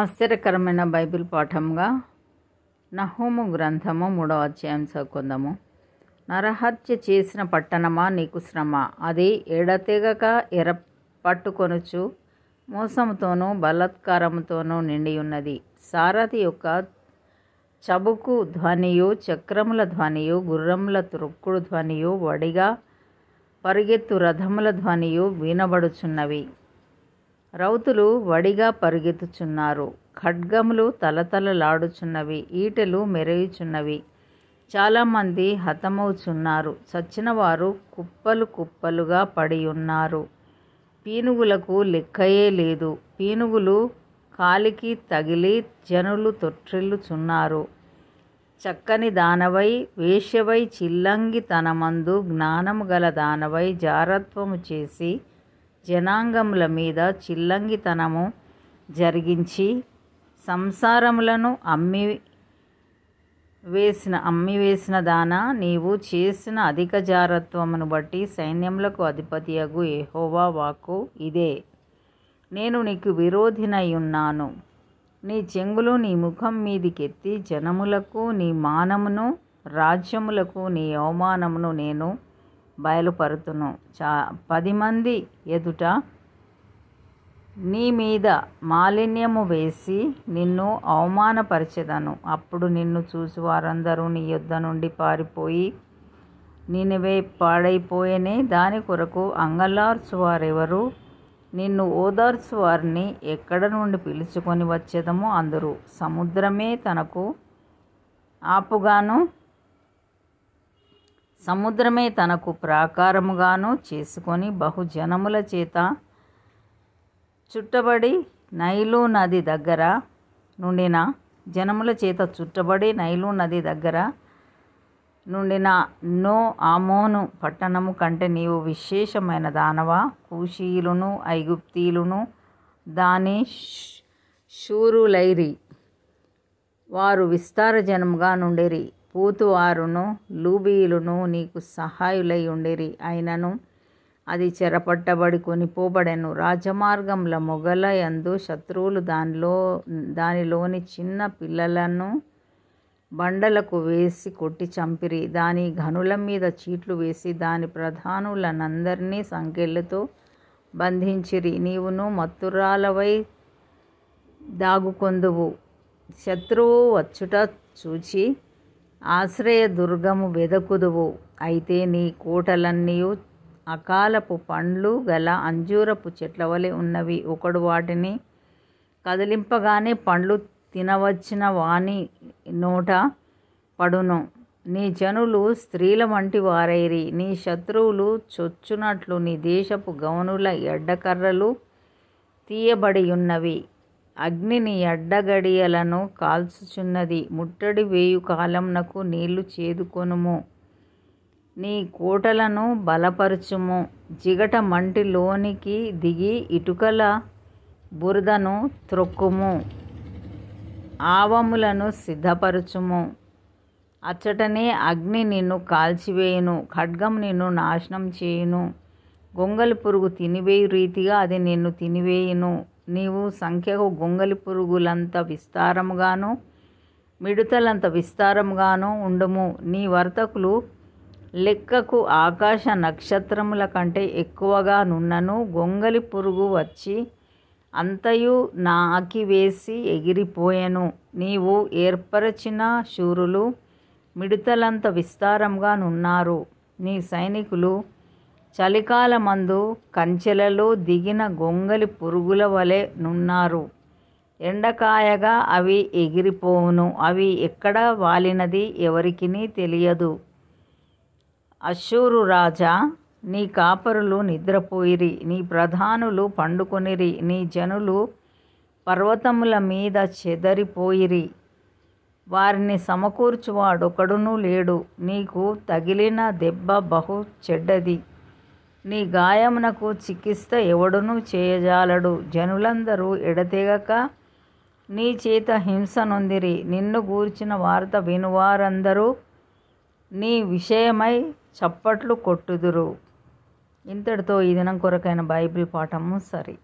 ఆశ్చర్యకరమైన బైబిల్ పాఠంగా నహోము గ్రంథము మూడవ అధ్యాయం చదువుకుందాము నరహత్య చేసిన పట్టణమా నీకు శ్రమ అది ఎడతెగక ఎర పట్టుకొనుచు మోసముతోనూ బలాత్కారముతోనూ నిండి ఉన్నది సారథి యొక్క చబుకు ధ్వనియు చక్రముల ధ్వనియు గుర్రముల త్రొక్కుడు ధ్వనియు వడిగా పరిగెత్తు రథముల ధ్వనియు వినబడుచున్నవి రౌతులు వడిగా పరిగెత్తుచున్నారు ఖడ్గములు తలతలలాడుచున్నవి ఈటెలు మెరయుచున్నవి చాలామంది హతమవుచున్నారు చచ్చినవారు కుప్పలు కుప్పలుగా పడి ఉన్నారు పీనుగులకు లెక్కయే లేదు పీనుగులు కాలికి తగిలి జనులు తొట్టిల్లుచున్నారు చక్కని దానవై వేష్యవై చిల్లంగి తనమందు జ్ఞానము గల దానవై జారత్వము చేసి జనాంగముల మీద చిల్లంగితనము జరిగించి సంసారములను అమ్మి వేసిన అమ్మి వేసిన దాన నీవు చేసిన అధిక జారత్వమును బట్టి సైన్యములకు అధిపతి అగు ఏహోవా వాక్కు ఇదే నేను నీకు విరోధినై ఉన్నాను నీ చెంగులు నీ ముఖం మీదికెత్తి జనములకు నీ మానమును రాజ్యములకు నీ అవమానమును నేను బయలుపరుతును చా పది మంది ఎదుట నీ మీద మాలిన్యము వేసి నిన్ను అవమానపరిచెదను అప్పుడు నిన్ను చూసి వారందరూ నీ యుద్ధ నుండి పారిపోయి నేనువే పాడైపోయేనే దాని కొరకు అంగలార్చువారెవరు నిన్ను ఓదార్చువారిని ఎక్కడ నుండి పిలుచుకొని వచ్చేదమో అందరూ సముద్రమే తనకు ఆపుగాను సముద్రమే తనకు ప్రాకారముగాను చేసుకొని బహుజనముల చేత చుట్టబడి నైలు నది దగ్గర నుండిన జనముల చేత చుట్టబడి నైలు నది దగ్గర నుండిన నో ఆమోను పట్టణము కంటే నీవు విశేషమైన దానవ కూషీయులను ఐగుప్తీయులను దాని షూరులైరి వారు విస్తార జనముగా నుండిరి పూతువారును లూబీయులును నీకు సహాయులై ఉండిరి అయినను అది చెరపట్టబడి కొనిపోబడెను మొగల ఎందు శత్రువులు దానిలో దానిలోని చిన్న పిల్లలను బండలకు వేసి కొట్టి చంపిరి దాని గనుల మీద చీట్లు వేసి దాని ప్రధానులనందరినీ సంకెళ్ళతో బంధించిరి నీవును మత్తురాలవై దాగుకొందువు శత్రువు వచ్చుట చూచి ఆశ్రయదుర్గము వెదకుదువు అయితే నీ కూటలన్నీ అకాలపు పండ్లు గల అంజూరపు చెట్ల వలె ఉన్నవి ఒకడు వాటిని కదిలింపగానే పండ్లు తినవచ్చిన వాణి నోట పడును నీ జనులు స్త్రీల వంటి వారైరి నీ శత్రువులు చొచ్చునట్లు నీ దేశపు గౌనుల ఎడ్డకర్రలు తీయబడి ఉన్నవి అగ్నిని అడ్డగడియలను కాల్చుచున్నది ముట్టడి వేయు కాలంనకు నీళ్లు చేదుకొనుము నీ కోటలను బలపరచుము జిగట మంటిలోనికి దిగి ఇటుకల బురదను త్రొక్కుము ఆవములను సిద్ధపరచుము అచ్చటనే అగ్ని నిన్ను కాల్చివేయును ఖడ్గం నిన్ను నాశనం చేయును గొంగలి పురుగు తినివేయు రీతిగా అది నిన్ను తినివేయును నీవు సంఖ్యకు గొంగలి పురుగులంత విస్తారముగాను మిడుతలంత విస్తారముగాను ఉండుము నీ వర్తకులు లెక్కకు ఆకాశ నక్షత్రముల కంటే ఎక్కువగా నున్నను గొంగలి పురుగు వచ్చి అంతయు వేసి ఎగిరిపోయెను నీవు ఏర్పరచిన శూరులు మిడుతలంత విస్తారంగా నున్నారు నీ సైనికులు చలికాలమందు కంచెలలో దిగిన గొంగలి పురుగుల వలె నున్నారు ఎండకాయగా అవి ఎగిరిపోవును అవి ఎక్కడ వాలినది ఎవరికిని తెలియదు అశ్షూరు రాజా నీ కాపరులు నిద్రపోయిరి నీ ప్రధానులు పండుకొనిరి నీ జనులు పర్వతముల మీద చెదరిపోయిరి వారిని సమకూర్చువాడొకడునూ లేడు నీకు తగిలిన దెబ్బ బహు చెడ్డది నీ గాయమునకు చికిత్స ఎవడును చేయజాలడు జనులందరూ ఎడతెగక నీ చేత హింస నొందిరి నిన్ను గూర్చిన వార్త వినువారందరూ నీ విషయమై చప్పట్లు కొట్టుదురు ఇంతటితో ఈ దినం కొరకైన బైబిల్ పాఠము సరి